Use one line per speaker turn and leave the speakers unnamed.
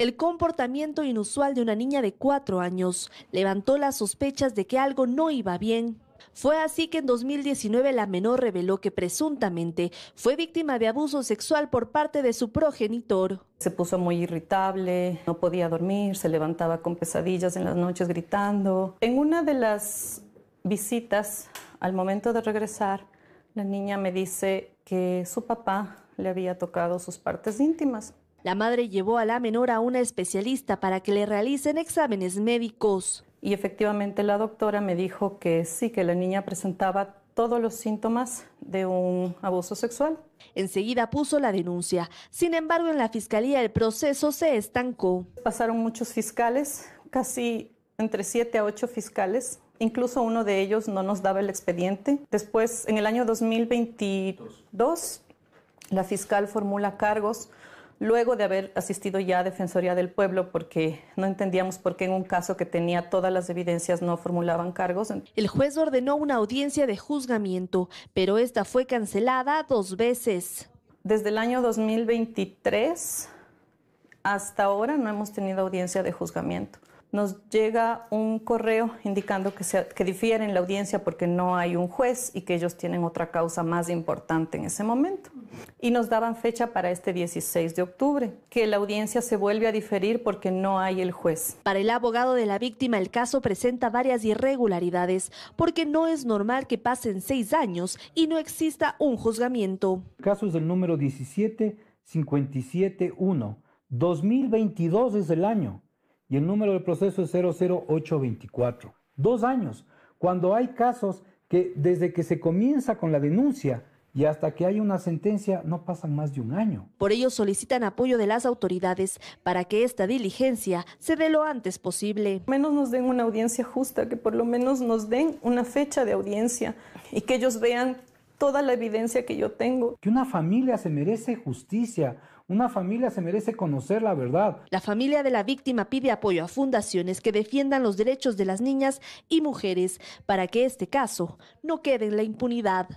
El comportamiento inusual de una niña de cuatro años levantó las sospechas de que algo no iba bien. Fue así que en 2019 la menor reveló que presuntamente fue víctima de abuso sexual por parte de su progenitor. Se puso muy
irritable, no podía dormir, se levantaba con pesadillas en las noches gritando. En una de las visitas, al momento de regresar, la niña me
dice que su papá le había tocado sus partes íntimas. La madre llevó a la menor a una especialista para que le realicen exámenes médicos. Y efectivamente la
doctora me dijo que sí, que la niña presentaba todos los síntomas de un abuso sexual. Enseguida puso la denuncia. Sin embargo, en la fiscalía el proceso se estancó. Pasaron muchos fiscales, casi entre siete a ocho fiscales. Incluso uno de ellos no nos daba el expediente. Después, en el año 2022, la fiscal formula cargos luego de haber asistido ya a Defensoría del Pueblo porque no entendíamos por qué en un caso que tenía todas las evidencias no
formulaban cargos. El juez ordenó una audiencia de juzgamiento, pero esta fue cancelada dos veces. Desde el año 2023
hasta ahora no hemos tenido audiencia de juzgamiento nos llega un correo indicando que, se, que difieren la audiencia porque no hay un juez y que ellos tienen otra causa más importante en ese momento. Y nos daban fecha para este 16 de octubre, que la audiencia se
vuelve a diferir porque no hay el juez. Para el abogado de la víctima, el caso presenta varias irregularidades porque no es normal que pasen seis años y no exista un juzgamiento. El
caso es el número 17571, 2022 es el año y el número del proceso es 00824. Dos años, cuando hay casos que desde que se comienza con la denuncia y hasta que hay una sentencia no pasan más de un año.
Por ello solicitan apoyo de las autoridades para que esta diligencia se dé lo antes posible. Menos nos den una audiencia justa, que por
lo menos nos den una fecha de audiencia y que ellos vean toda la evidencia que yo tengo.
Que una familia se merece justicia, una familia se merece conocer la verdad.
La familia de la víctima pide apoyo a fundaciones que defiendan los derechos de las niñas y mujeres para que este caso no quede en la impunidad.